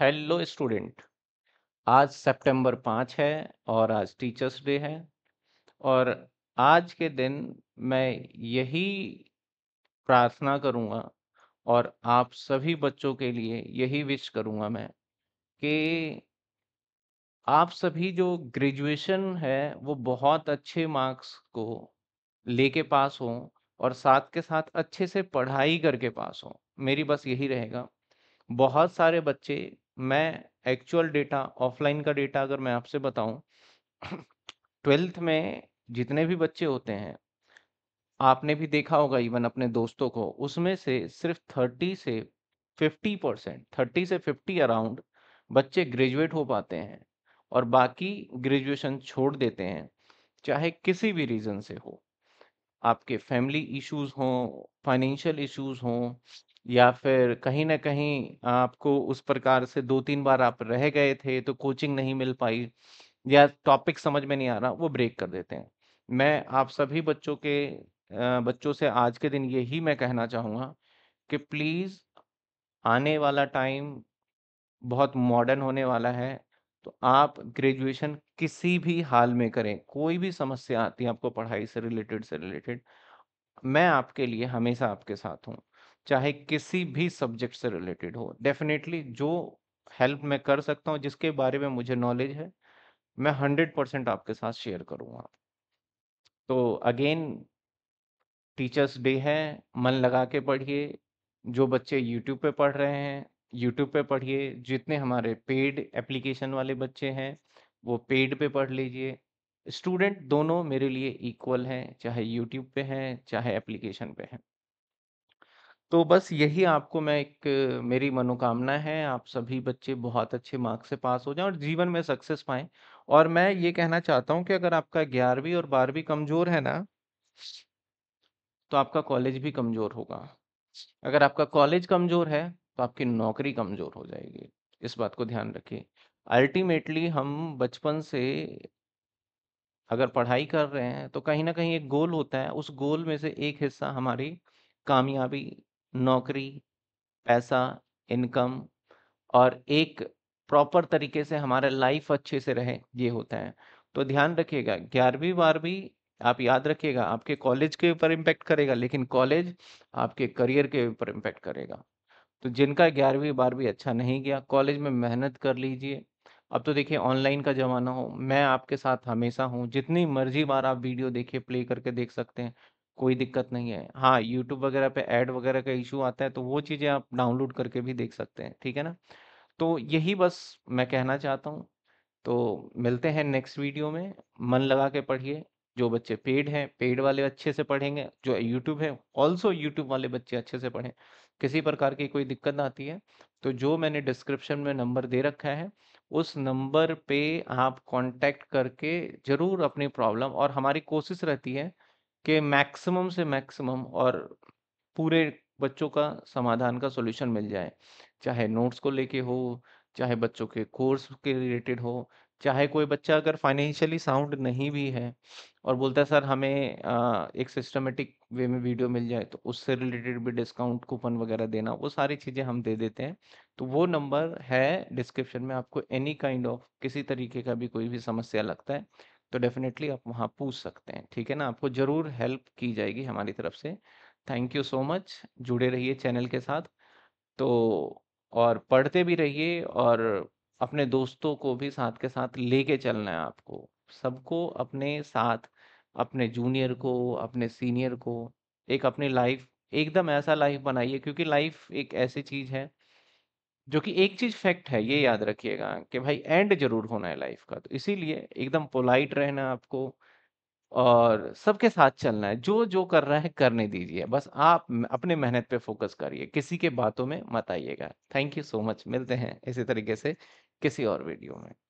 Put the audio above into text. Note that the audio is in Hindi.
हेलो स्टूडेंट आज सितंबर पाँच है और आज टीचर्स डे है और आज के दिन मैं यही प्रार्थना करूँगा और आप सभी बच्चों के लिए यही विश करूँगा मैं कि आप सभी जो ग्रेजुएशन है वो बहुत अच्छे मार्क्स को लेके पास हों और साथ के साथ अच्छे से पढ़ाई करके पास हों मेरी बस यही रहेगा बहुत सारे बच्चे मैं एक्चुअल डेटा ऑफलाइन का डेटा अगर मैं आपसे बताऊं ट्वेल्थ में जितने भी बच्चे होते हैं आपने भी देखा होगा इवन अपने दोस्तों को उसमें से सिर्फ थर्टी से फिफ्टी परसेंट थर्टी से फिफ्टी अराउंड बच्चे ग्रेजुएट हो पाते हैं और बाकी ग्रेजुएशन छोड़ देते हैं चाहे किसी भी रीज़न से हो आपके फैमिली इश्यूज हों, फाइनेंशियल इश्यूज हों या फिर कहीं ना कहीं आपको उस प्रकार से दो तीन बार आप रह गए थे तो कोचिंग नहीं मिल पाई या टॉपिक समझ में नहीं आ रहा, वो ब्रेक कर देते हैं। मैं आप सभी बच्चों के बच्चों से आज के दिन यही मैं कहना चाहूँगा कि प्लीज़ आने वाला टाइम बहुत मॉडर्न होने वाला है तो आप ग्रेजुएशन किसी भी हाल में करें कोई भी समस्या आती है आपको पढ़ाई से रिलेटेड से रिलेटेड मैं आपके लिए हमेशा आपके साथ हूँ चाहे किसी भी सब्जेक्ट से रिलेटेड हो डेफिनेटली जो हेल्प मैं कर सकता हूँ जिसके बारे में मुझे नॉलेज है मैं हंड्रेड परसेंट आपके साथ शेयर करूँगा तो अगेन टीचर्स डे है मन लगा के पढ़िए जो बच्चे यूट्यूब पे पढ़ रहे हैं यूट्यूब पे पढ़िए जितने हमारे पेड एप्लीकेशन वाले बच्चे हैं वो पेड पे पढ़ लीजिए स्टूडेंट दोनों मेरे लिए इक्वल हैं चाहे यूट्यूब पे हैं चाहे एप्लीकेशन पे हैं तो बस यही आपको मैं एक मेरी मनोकामना है आप सभी बच्चे बहुत अच्छे मार्क्स से पास हो जाएं और जीवन में सक्सेस पाएं और मैं ये कहना चाहता हूं कि अगर आपका ग्यारहवीं और बारहवीं कमज़ोर है ना तो आपका कॉलेज भी कमज़ोर होगा अगर आपका कॉलेज कमज़ोर है तो आपकी नौकरी कमज़ोर हो जाएगी इस बात को ध्यान रखिए अल्टीमेटली हम बचपन से अगर पढ़ाई कर रहे हैं तो कहीं ना कहीं एक गोल होता है उस गोल में से एक हिस्सा हमारी कामयाबी नौकरी पैसा इनकम और एक प्रॉपर तरीके से हमारा लाइफ अच्छे से रहे ये होता है तो ध्यान रखिएगा ग्यारहवीं बारहवीं आप याद रखिएगा आपके कॉलेज के ऊपर इम्पेक्ट करेगा लेकिन कॉलेज आपके करियर के ऊपर इम्पेक्ट करेगा तो जिनका ग्यारहवीं बारहवीं अच्छा नहीं गया कॉलेज में मेहनत कर लीजिए अब तो देखिए ऑनलाइन का ज़माना हो मैं आपके साथ हमेशा हूँ जितनी मर्जी बार आप वीडियो देखिए प्ले करके देख सकते हैं कोई दिक्कत नहीं है हाँ यूट्यूब वगैरह पे ऐड वगैरह का इशू आता है तो वो चीज़ें आप डाउनलोड करके भी देख सकते हैं ठीक है ना तो यही बस मैं कहना चाहता हूँ तो मिलते हैं नेक्स्ट वीडियो में मन लगा के पढ़िए जो बच्चे पेड हैं पेड वाले अच्छे से पढ़ेंगे जो यूट्यूब है ऑल्सो यूट्यूब वाले बच्चे अच्छे से पढ़ें किसी प्रकार की कोई दिक्कत ना आती है तो जो मैंने डिस्क्रिप्शन में नंबर दे रखा है उस नंबर पे आप कांटेक्ट करके ज़रूर अपनी प्रॉब्लम और हमारी कोशिश रहती है कि मैक्सिमम से मैक्सिमम और पूरे बच्चों का समाधान का सॉल्यूशन मिल जाए चाहे नोट्स को लेके हो चाहे बच्चों के कोर्स के रिलेटेड हो चाहे कोई बच्चा अगर फाइनेंशियली साउंड नहीं भी है और बोलता है सर हमें एक सिस्टमेटिक वे में वीडियो मिल जाए तो उससे रिलेटेड भी डिस्काउंट कूपन वगैरह देना वो सारी चीज़ें हम दे देते हैं तो वो नंबर है डिस्क्रिप्शन में आपको एनी काइंड ऑफ किसी तरीके का भी कोई भी समस्या लगता है तो डेफिनेटली आप वहाँ पूछ सकते हैं ठीक है ना आपको ज़रूर हेल्प की जाएगी हमारी तरफ से थैंक यू सो मच जुड़े रहिए चैनल के साथ तो और पढ़ते भी रहिए और अपने दोस्तों को भी साथ के साथ लेके चलना है आपको। सबको अपने साथ, अपने जूनियर को, अपने सीनियर को, एक अपनी लाइफ एकदम ऐसा लाइफ बनाइए क्योंकि लाइफ एक ऐसी चीज़ है, जो कि एक चीज़ फैक्ट है ये याद रखिएगा कि भाई एंड ज़रूर होना है लाइफ का। तो इसीलिए एकदम पोलाइट रहना है आपको और सबके साथ चलना है। जो-जो कर रहा है करने दीजिए। बस आप अपने मेहनत पे फ़ोकस करिए, किसी के बातों में मत आइएगा। थैंक यू सो मच मिलते हैं इसी तरीके से किसी और वीडियो में